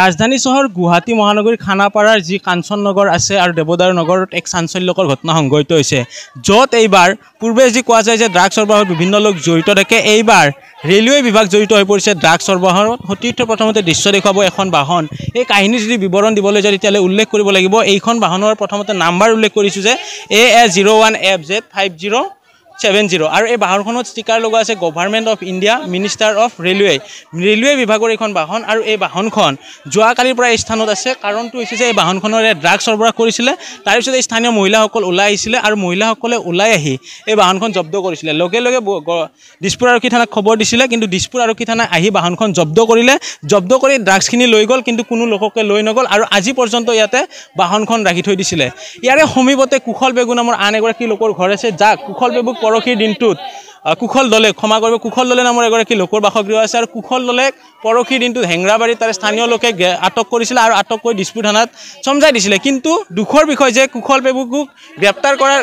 রাজধানী চহর গুহী মহানগরী খানাপাড়ার যাঞ্চনগর আছে আর দেবদার নগর এক চাঞ্চল্যকর ঘটনা সংঘটিত হয়েছে যত এইবার পূর্বে যে কোয়া যায় যে ড্রাগ সরবরাহ বিভিন্ন লোক জড়িত থাকে এইবার রেলওয়ে বিভাগ জড়িত হয়ে পড়ছে ড্রাগ সরবরাহ সতীর্থ প্রথমে দৃশ্য দেখাব এখন বাহন এই কাহিনী যদি বিবরণ দিবলে যায় তাহলে উল্লেখ করব এইখন বাহনের প্রথমে নাম্বার উল্লেখ করেছো যে A A zero one F Z five zero seven zero' আৰু এই বাহনখনত ষ্টিকাৰ লগোৱা আছে government of India minister of railway railway বিভাগৰ এইখন বাহন আৰু এই বাহনখন যোৱাকালিৰ পৰা এই স্থানত আছে কাৰণটো হৈছে যে এই বাহনখনেৰে ড্ৰাগছ সৰবৰাহ কৰিছিলে তাৰপিছত এই স্থানীয় মহিলাসকল ওলাই আহিছিলে আৰু মহিলাসকলে ওলাই আহি এই বাহনখন জব্দ কৰিছিলে লগে লগে দিছপুৰ আৰক্ষী থানাক খবৰ দিছিলে কিন্তু দিছপুৰ আৰক্ষী থানাই আহি বাহনখন জব্দ কৰিলে জব্দ কৰি ড্ৰাগছখিনি লৈ গ'ল কিন্তু কোনো লোককে লৈ নগ'ল আৰু আজি পৰ্যন্ত ইয়াতে বাহনখন ৰাখি থৈ দিছিলে ইয়াৰে সমীপতে কুশল বেগু নামৰ আন এগৰাকী লোকৰ ঘৰ আছে যাক কুশল বেগুক পৰহিৰ দিনটোত কুশল দলে ক্ষমা কৰিব কুশল দলে নামৰ এগৰাকী লোকৰ বাসগৃহ আছে আৰু কুশল দলে পৰহিৰ দিনটোত হেংৰাবাৰী তাৰে স্থানীয় লোকে আটক কৰিছিলে আৰু আটক কৰি দিছপুৰ থানাত চমজাই দিছিলে কিন্তু দুখৰ বিষয় যে কুশল বেবুকো গ্ৰেপ্তাৰ কৰাৰ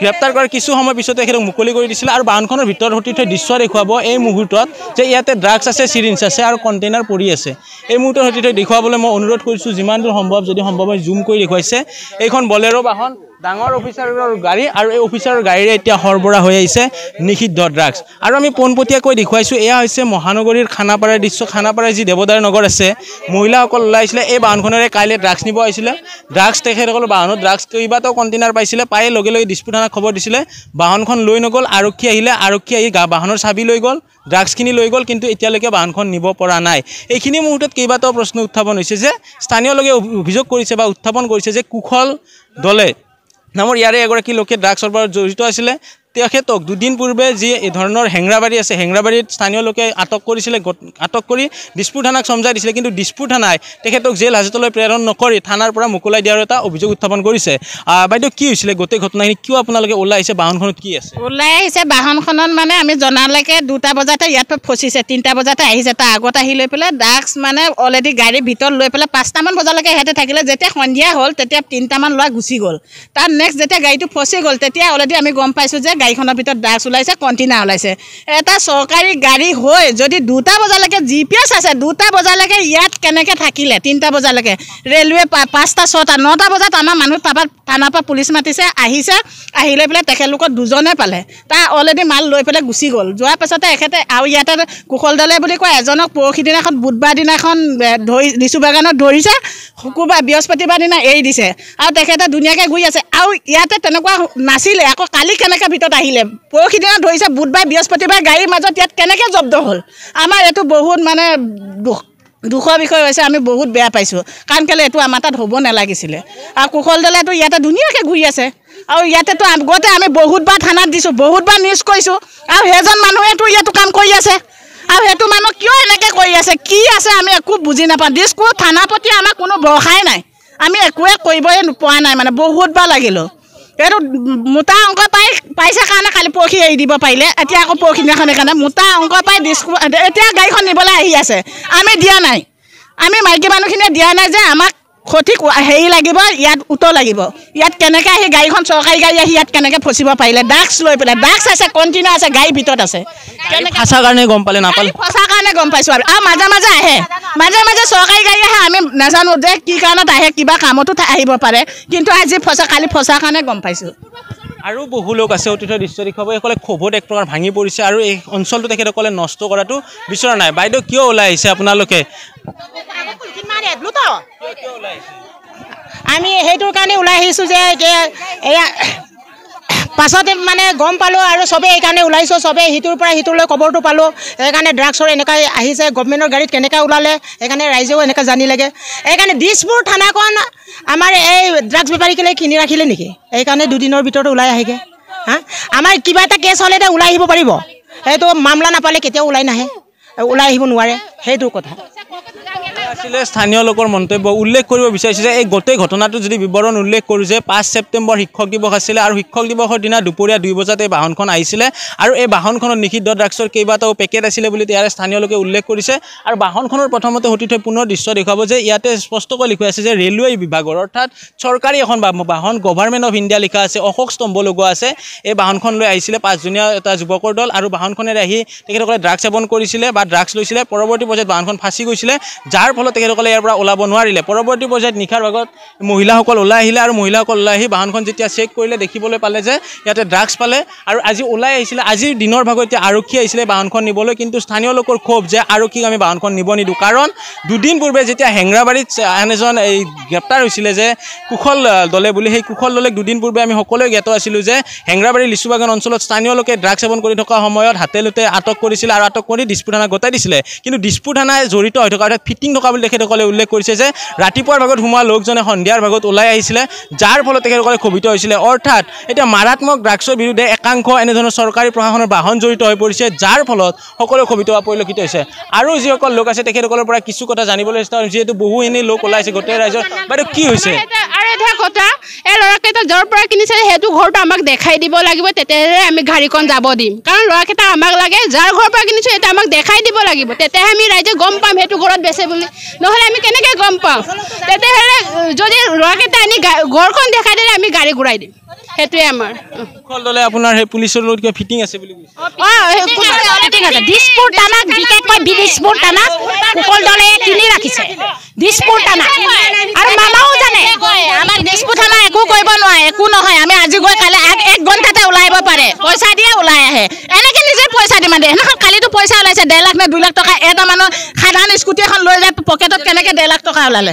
গ্ৰেপ্তাৰ কৰাৰ কিছু সময় পিছতে সেইটোক মুকলি কৰি দিছিলে আৰু বাহনখনৰ ভিতৰত সুতি থৈ দৃশ্য দেখুৱাব এই মুহূৰ্তত যে ইয়াতে ড্ৰাগছ আছে চিৰিঞ্জ আছে আৰু কণ্টেইনাৰ পৰি আছে এই মুহূৰ্তত সুতি থৈ দেখুৱাবলৈ মই অনুৰোধ কৰিছোঁ যিমান দূৰ সম্ভৱ যদি সম্ভৱ হয় জুম কৰি দেখুৱাইছে এইখন বলেৰ' বাহন ডাঙৰ অফিচাৰৰ গাড়ী আৰু এই অফিচাৰৰ গাড়ীৰে এতিয়া সৰবৰাহ হৈ আহিছে নিষিদ্ধ ড্ৰাগছ আৰু আমি পোনপটীয়াকৈ দেখুৱাইছোঁ এয়া হৈছে মহানগৰীৰ খানাপাৰাৰ দৃশ্য খানাপাৰাৰ যি দেৱদাৰ নগৰ আছে মহিলাসকল ওলাইছিলে এই বাহনখনেৰে কাইলৈ ড্ৰাগছ নিব আহিছিলে ড্ৰাগছ তেখেতসকলৰ বাহনত ড্ৰাগছ কেইবাটাও কণ্টেইনাৰ পাইছিলে পায়ে লগে লগে দিছপুৰ থানাক খবৰ দিছিলে বাহনখন লৈ নগ'ল আৰক্ষী আহিলে আৰক্ষী আহি বাহনৰ চাবি লৈ গ'ল ড্ৰাগছখিনি লৈ গ'ল কিন্তু এতিয়ালৈকে বাহনখন নিব পৰা নাই এইখিনি মুহূৰ্তত কেইবাটাও প্ৰশ্ন উত্থাপন হৈছে যে স্থানীয় লগে অভিযোগ কৰিছে বা উত্থাপন কৰিছে যে কুশল দলে নামৰ ইয়াৰে এগৰাকী লোকে ড্ৰাগছৰ পৰা জড়িত আছিলে তেখেতক দুদিন পূৰ্বে যি এই ধৰণৰ হেংৰাবাৰী আছে হেংৰাবাৰীত স্থানীয় লোকে আটক কৰিছিলে আটক কৰি দিছপুৰ থানাক চমজাই দিছিলে কিন্তু দিছপুৰ থানাই তেখেতক জেল হাজতলৈ প্ৰেৰণ নকৰি থানাৰ পৰা মুকলাই দিয়াৰ এটা অভিযোগ উত্থাপন কৰিছে বাইদেউ কি হৈছিলে গোটেই ঘটনাখিনি কিয় আপোনালোকে ওলাই আহিছে বাহনখনত কি আছে ওলাই আহিছে বাহনখনত মানে আমি জনালৈকে দুটা বজাতে ইয়াত ফচিছে তিনিটা বজাতে আহিছে তাৰ আগত আহি লৈ পেলাই ড্ৰাগছ মানে অলৰেডি গাড়ীৰ ভিতৰত লৈ পেলাই পাঁচটামান বজালৈকে ইয়াতে থাকিলে যেতিয়া সন্ধিয়া হ'ল তেতিয়া তিনিটামান ল'ৰা গুচি গ'ল তাৰ নেক্সট যেতিয়া গাড়ীটো ফচি গ'ল তেতিয়া অলৰেডি আমি গম পাইছোঁ যে গাড়ীখনৰ ভিতৰত ড্ৰাগছ ওলাইছে কণ্টেইনাৰ ওলাইছে এটা চৰকাৰী গাড়ী হৈ যদি দুটা বজালৈকে জি পি এছ আছে দুটা বজালৈকে ইয়াত কেনেকৈ থাকিলে তিনিটা বজালৈকে ৰেলৱে পাঁচটা ছটা নটা বজাত আমাৰ মানুহ তাৰপৰা থানাৰ পৰা পুলিচ মাতিছে আহিছে আহি লৈ পেলাই তেখেতলোকৰ দুজনে পালে তাৰ অলৰেডি মাল লৈ পেলাই গুচি গ'ল যোৱাৰ পাছতে এখেতে আৰু ইয়াতে কুশল দলে বুলি কয় এজনক পৰহি দিনাখন বুধবাৰ দিনাখন ধৰি লিচু বাগানত ধৰিছে শুকুৰবাৰ বৃহস্পতিবাৰ দিনা এৰি দিছে আৰু তেখেতে ধুনীয়াকৈ ঘূৰি আছে আৰু ইয়াতে তেনেকুৱা নাছিলে আকৌ কালি কেনেকৈ ভিতৰত মাজত আহিলে পৰহিদিনা ধৰিছে বুধবাৰ বৃহস্পতিবাৰ গাড়ীৰ মাজত ইয়াত কেনেকৈ জব্দ হ'ল আমাৰ এইটো বহুত মানে দুখ দুখৰ বিষয় হৈছে আমি বহুত বেয়া পাইছোঁ কাৰণ কেলৈ এইটো আমাৰ তাত হ'ব নালাগিছিলে আৰু কুশল কুশলদলাইটো ইয়াতে ধুনীয়াকৈ ঘূৰি আছে আৰু ইয়াতেতো আগতে আমি বহুতবাৰ থানাত দিছোঁ বহুতবাৰ নিউজ কৰিছোঁ আৰু সেইজন মানুহেতো ইয়াতো কাম কৰি আছে আৰু সেইটো মানুহ কিয় এনেকৈ কৰি আছে কি আছে আমি একো বুজি নাপাওঁ দিছ কোনো থানাৰ প্ৰতি আমাৰ কোনো ভৰসাই নাই আমি একোৱে কৰিবই পৰা নাই মানে বহুতবাৰ লাগিলোঁ এইটো মোটা অংক পাই পাইছে কাৰণে কালি পৰহি এৰি দিব পাৰিলে এতিয়া আকৌ পৰহিদিনাখনৰ কাৰণে মোটা অংক পাই ডিছ এতিয়া গাড়ীখন নিবলৈ আহি আছে আমি দিয়া নাই আমি মাইকী মানুহখিনিয়ে দিয়া নাই যে আমাক সঠিক হেৰি লাগিব ইয়াত উত্তৰ লাগিব ইয়াত কেনেকৈ আহি গাড়ীখন চৰকাৰী গাড়ী আহি ইয়াত কেনেকৈ ফচিব পাৰিলে ডাক্স লৈ পেলাই ডাক্স আছে কণ্টিনিউ আছে গাড়ী ভিতৰত আছে ফচাৰ কাৰণে গম পালে নাপালে ফচাৰ কাৰণে গম পাইছোঁ আৰু আৰু মাজে মাজে আহে মাজে মাজে চৰকাৰী গাড়ী আহে আমি নাজানো যে কি কাৰণত আহে কিবা কামতো আহিব পাৰে কিন্তু আজি ফচা কালি ফচাৰ কাৰণে গম পাইছোঁ আৰু বহু লোক আছে অতীতৰ দৃশ্য দেখুৱাব এইসকলে ক্ষোভত এক প্ৰকাৰ ভাঙি পৰিছে আৰু এই অঞ্চলটো তেখেতসকলে নষ্ট কৰাটো বিচৰা নাই বাইদেউ কিয় ওলাই আহিছে আপোনালোকে আমি সেইটোৰ কাৰণে ওলাই আহিছোঁ যে এতিয়া এয়া পাছতে মানে গম পালোঁ আৰু চবেই এইকাৰণে ওলাইছোঁ চবেই সিটোৰ পৰা সিটোলৈ খবৰটো পালোঁ সেইকাৰণে ড্ৰাগছৰ এনেকৈ আহিছে গভমেণ্টৰ গাড়ীত কেনেকৈ ওলালে সেইকাৰণে ৰাইজেও এনেকৈ জানি লাগে সেইকাৰণে দিছপুৰ থানাখন আমাৰ এই ড্ৰাগছ বেপাৰীকেলৈ কিনি ৰাখিলে নেকি সেইকাৰণে দুদিনৰ ভিতৰত ওলাই আহিগে হা আমাৰ কিবা এটা কেছ হ'লে ওলাই আহিব পাৰিব সেইটো মামলা নাপালে কেতিয়াও ওলাই নাহে ওলাই আহিব নোৱাৰে সেইটো কথা আছিলে স্থানীয় লোকৰ মন্তব্য উল্লেখ কৰিব বিচাৰিছোঁ যে এই গোটেই ঘটনাটো যদি বিৱৰণ উল্লেখ কৰোঁ যে পাঁচ ছেপ্টেম্বৰ শিক্ষক দিৱস আছিলে আৰু শিক্ষক দিৱসৰ দিনা দুপৰীয়া দুই বজাত এই বাহনখন আহিছিলে আৰু এই বাহনখনত নিষিদ্ধ ড্ৰাগছৰ কেইবাটাও পেকেট আছিলে বুলি ইয়াৰে স্থানীয় লোকে উল্লেখ কৰিছে আৰু বাহনখনৰ প্ৰথমতে সুতিত পুনৰ দৃশ্য দেখুৱাব যে ইয়াতে স্পষ্টকৈ লিখুৱাই আছে যে ৰেলৱে বিভাগৰ অৰ্থাৎ চৰকাৰী এখন বাহন গভাৰ্মেণ্ট অফ ইণ্ডিয়া লিখা আছে অশোক স্তম্ভ লগোৱা আছে এই বাহনখন লৈ আহিছিলে পাঁচজনীয়া এটা যুৱকৰ দল আৰু বাহনখনেৰে আহি তেখেতসকলে ড্ৰাগছ সেৱন কৰিছিলে বা ড্ৰাগছ লৈছিলে পৰৱৰ্তী পৰ্যায়ত বাহনখন ফাঁচি গৈছিলে যাৰ ফলত তেখেতসকলে ইয়াৰ পৰা ওলাব নোৱাৰিলে পৰৱৰ্তী পৰ্যায়ত নিশাৰ ভাগত মহিলাসকল ওলাই আহিলে আৰু মহিলাসকল ওলাই আহি বাহনখন যেতিয়া চেক কৰিলে দেখিবলৈ পালে যে ইয়াতে ড্ৰাগছ পালে আৰু আজি ওলাই আহিছিলে আজিৰ দিনৰ ভাগত এতিয়া আৰক্ষী আহিছিলে বাহনখন নিবলৈ কিন্তু স্থানীয় লোকৰ ক্ষোভ যে আৰক্ষীক আমি বাহনখন নিব নিদিওঁ কাৰণ দুদিন পূৰ্বে যেতিয়া হেংৰাবাৰীত আন এজন এই গ্ৰেপ্তাৰ হৈছিলে যে কুশল দলে বুলি সেই কুশল দলে দুদিন পূৰ্বে আমি সকলোৱে জ্ঞাত আছিলোঁ যে হেঙৰাবাৰী লিচুবাগান অঞ্চলত স্থানীয় লোকে ড্ৰাগছ সেৱন কৰি থকা সময়ত হাতে লোতে আটক কৰিছিলে আৰু আটক কৰি দিছপুৰ থানা গোটাই দিছিলে কিন্তু দিছপুৰ থানাই জড়িত হৈ থকা অৰ্থাৎ ফিটিং থকা বুলি তেখেতসকলে উল্লেখ কৰিছে যে ৰাতিপুৱাৰ ভাগত সোমোৱা লোকজনে সন্ধিয়াৰ ভাগত ওলাই আহিছিলে যাৰ ফলত তেখেতসকলে ক্ষোভিত হৈছিলে অৰ্থাৎ এতিয়া মাৰাত্মক ড্ৰাগছৰ বিৰুদ্ধে একাংশ এনেধৰণৰ চৰকাৰী প্ৰশাসনৰ বাহন জড়িত হৈ পৰিছে যাৰ ফলত সকলো ক্ষোভিত হোৱা পৰিলক্ষিত হৈছে আৰু যিসকল লোক আছে তেখেতসকলৰ পৰা কিছু কথা জানিবলৈ চেষ্টা কৰিছে যিহেতু বহুখিনি লোক ওলাইছে গোটেই ৰাইজৰ বাইদেউ কি হৈছে আমি গাড়ীখন যাব দিম কাৰণ আমাক লাগে যাৰ ঘৰৰ পৰা কিনিছোঁ আমি ৰাইজে গম পাম সেইটো ঘৰত বেচে বুলি নহ'লে আমি কেনেকৈ গম পাওঁ তেতিয়াহ'লে যদি ল'ৰাকেইটাই আনি ঘৰখন দেখাই দিলে আমি গাড়ী ঘূৰাই দিম সেইটোৱে আমাৰ আপোনাৰ সেই পুলিচৰ লগত কিবা ফিটিং আছে বুলি অঁ দিছপুৰ টানাক বিশেষকৈ দিছপুৰ টানাক কুকল দলে কিনি ৰাখিছে দিছপুৰ টানাক আৰু মামাও জানে আমাৰ দিছপুৰ থানা একো কৰিব নোৱাৰে একো নহয় আমি আজি গৈ কাইলৈ এক ঘণ্টাতে ওলাই পাৰে পইচা দিয়ে ওলাই আহে এনেকৈ নিজে মানে সেইখন কালিতো পইচা ওলাইছে ডেৰ লাখ নে দুই লাখ টকা এটা মানুহ সাধাৰণ স্কুটি এখন লৈ যায় পকেটত কেনেকৈ ডেৰ লাখ টকা ওলালে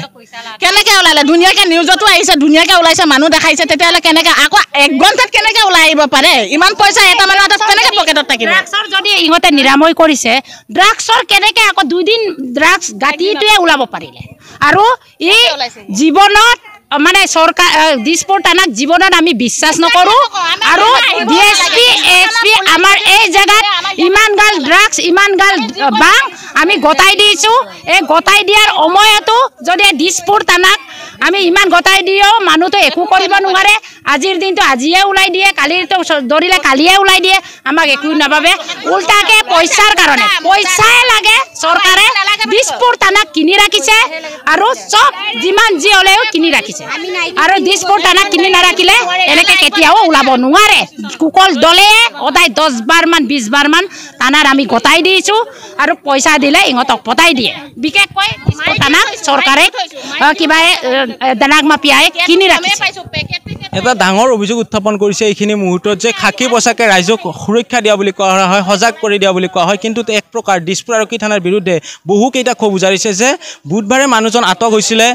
কেনেকৈ ওলালে ধুনীয়াকৈ নিউজতো আহিছে ধুনীয়াকৈ ওলাইছে মানুহ দেখাইছে তেতিয়াহ'লে কেনেকৈ আকৌ এক ঘণ্টাত কেনেকৈ ওলাই আহিব পাৰে ইমান পইচা এটা মানুহ হাতত কেনেকৈ পকেটত থাকিব যদি ইহঁতে নিৰাময় কৰিছে ড্ৰাগছৰ কেনেকৈ আকৌ দুদিন ড্ৰাগছ গাঁতিটোৱে ওলাব পাৰিলে আৰু এই জীৱনত মানে চৰকাৰ দিছপুৰ থানাক জীৱনত আমি বিশ্বাস নকৰোঁ আৰু ডি এছ আমাৰ এই জেগাত ইমানগাল ড্ৰাগছ ইমানগাল বাং আমি গতাই দিছোঁ এই গতাই দিয়াৰ সময়তো যদি দিছপুৰ থানাক আমি ইমান গতাই দিওঁ মানুহটো একো কৰিব নোৱাৰে আজিৰ দিনটো আজিয়ে ওলাই দিয়ে কালিৰটো দৌৰিলে কালিয়ে ওলাই দিয়ে আমাক একো নাভাবে উল্টাকে পইচাৰ কাৰণে পইচাই লাগে চৰকাৰে বিশ পোৰ টানা কিনি ৰাখিছে আৰু চব যিমান যি হলেও কিনি ৰাখিছে আৰু বিশ পোৰ টানা কিনি নাৰাখিলে এনেকে কেতিয়াও ওলাব নোৱাৰে কুকল দলে সদায় দহ বাৰমান বিশ বাৰমান টানাৰ আমি গতাই দিছোঁ আৰু পইচা দিলে ইহঁতক পতাই দিয়ে বিশেষকৈ টানা চৰকাৰে কিবাই দানাক মাপিয়াই কিনি ৰাখিছে পেকেট এটা ডাঙৰ অভিযোগ উত্থাপন কৰিছে এইখিনি মুহূৰ্তত যে খাকী পোচাকে ৰাইজক সুৰক্ষা দিয়া বুলি কোৱা হয় সজাগ কৰি দিয়া বুলি কোৱা হয় কিন্তু এক প্ৰকাৰ দিছপুৰ আৰক্ষী থানাৰ বিৰুদ্ধে বহুকেইটা ক্ষোভ উজাৰিছে যে বুধবাৰে মানুহজন আটক হৈছিলে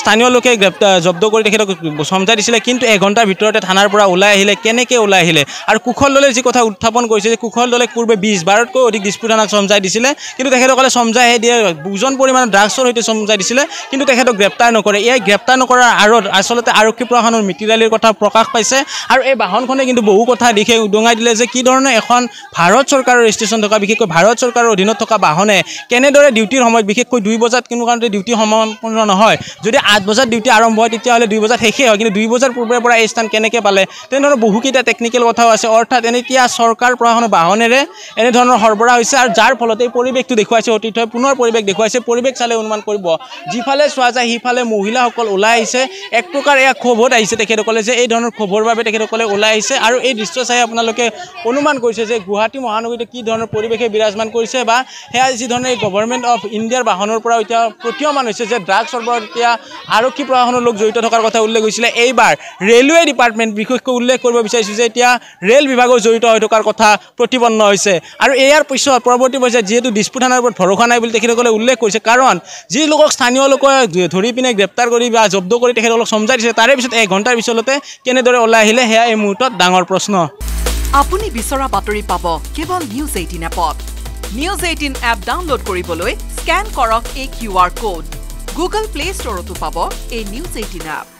স্থানীয় লোকে গ্ৰেপ্তাৰ জব্দ কৰি তেখেতক চমজাই দিছিলে কিন্তু এঘণ্টাৰ ভিতৰতে থানাৰ পৰা ওলাই আহিলে কেনেকৈ ওলাই আহিলে আৰু কুশল দলে যি কথা উত্থাপন কৰিছে যে কুশল দলে পূৰ্বে বিছ বাৰতকৈ অধিক দিছপুৰ থানাক চমজাই দিছিলে কিন্তু তেখেতসকলে চমজাইহে দিয়ে ওজন পৰিমাণে ড্ৰাগছৰ সৈতে চমজাই দিছিলে কিন্তু তেখেতক গ্ৰেপ্তাৰ নকৰে এয়াই গ্ৰেপ্তাৰ নকৰাৰ আঁৰত আচলতে আৰক্ষী প্ৰশাসনৰ মিটিৰালি মুকলিৰ কথা প্ৰকাশ পাইছে আৰু এই বাহনখনে কিন্তু বহু কথা দিশে উদঙাই দিলে যে কি ধৰণে এখন ভাৰত চৰকাৰৰ ষ্টেচন থকা বিশেষকৈ ভাৰত চৰকাৰৰ অধীনত থকা বাহনে কেনেদৰে ডিউটিৰ সময়ত বিশেষকৈ দুই বজাত কোনো কাৰণতে ডিউটি সম্পূৰ্ণ নহয় যদি আঠ বজাত ডিউটি আৰম্ভ হয় তেতিয়াহ'লে দুই বজাত শেষেই হয় কিন্তু দুই বজাৰ পূৰ্বৰে পৰা এই স্থান কেনেকৈ পালে তেনেধৰণৰ বহুকেইটা টেকনিকেল কথাও আছে অৰ্থাৎ এনেকীয়া চৰকাৰ প্ৰশাসনৰ বাহনেৰে এনেধৰণৰ সৰবৰাহ হৈছে আৰু যাৰ ফলত এই পৰিৱেশটো দেখুৱাইছে অতীতই পুনৰ পৰিৱেশ দেখুৱাইছে পৰিৱেশ চালে অনুমান কৰিব যিফালে চোৱা যায় সিফালে মহিলাসকল ওলাই আহিছে এক প্ৰকাৰ এয়া ক্ষোভত আহিছে তেখেতসকল কলে যে এই ধৰণৰ খবৰ বাবে তেখেতসকলে ওলাই আহিছে আৰু এই দৃশ্য চাই আপোনালোকে অনুমান কৰিছে যে গুৱাহাটী মহানগৰীতে কি ধৰণৰ পৰিৱেশে বিৰাজমান কৰিছে বা সেয়া যি ধৰণে এই গভৰ্নমেন্ট অফ বাহনৰ বাহনেৰপৰা এতিয়া প্ৰতীয়মান হৈছে যে ড্ৰাগস এতিয়া আৰক্ষী প্ৰশাসনৰ লোক জড়িত থকাৰ কথা উল্লেখ হয়েছিল এইবাৰ ৰেলৱে ডিপাৰ্টমেণ্ট বিশেষকৈ উল্লেখ কৰিব বিচাৰিছোঁ যে এতিয়া ৰেল বিভাগৰ জড়িত হৈ থকাৰ কথা প্ৰতিপন্ন হৈছে আৰু ইয়াৰ পিছত পৰবৰ্তী পৰ্যায়ে যেহেতু বিস্ফোটনেৰ ওপৰত ভৰসা নাই বুলি তেখেতসকলে উল্লেখ কৰিছে কাৰণ যি লোকক স্থানীয় লোকে ধৰি পিনে গ্ৰেপ্তাৰ কৰি বা জব্দ কৰি তেখেতসকলক চমজাই দিছে তাৰে পিছত এক ঘন্টাৰ পিছত আচলতে কেনেদৰে ওলাই আহিলে সেয়া এই মুহূৰ্তত ডাঙৰ প্ৰশ্ন আপুনি বিচৰা বাতৰি পাব কেৱল নিউজ এইটিন এপত নিউজ এইটিন এপ ডাউনলোড কৰিবলৈ স্কেন কৰক এই Q R code Google Play ষ্টৰতো পাব এই নিউজ এইটিন এপ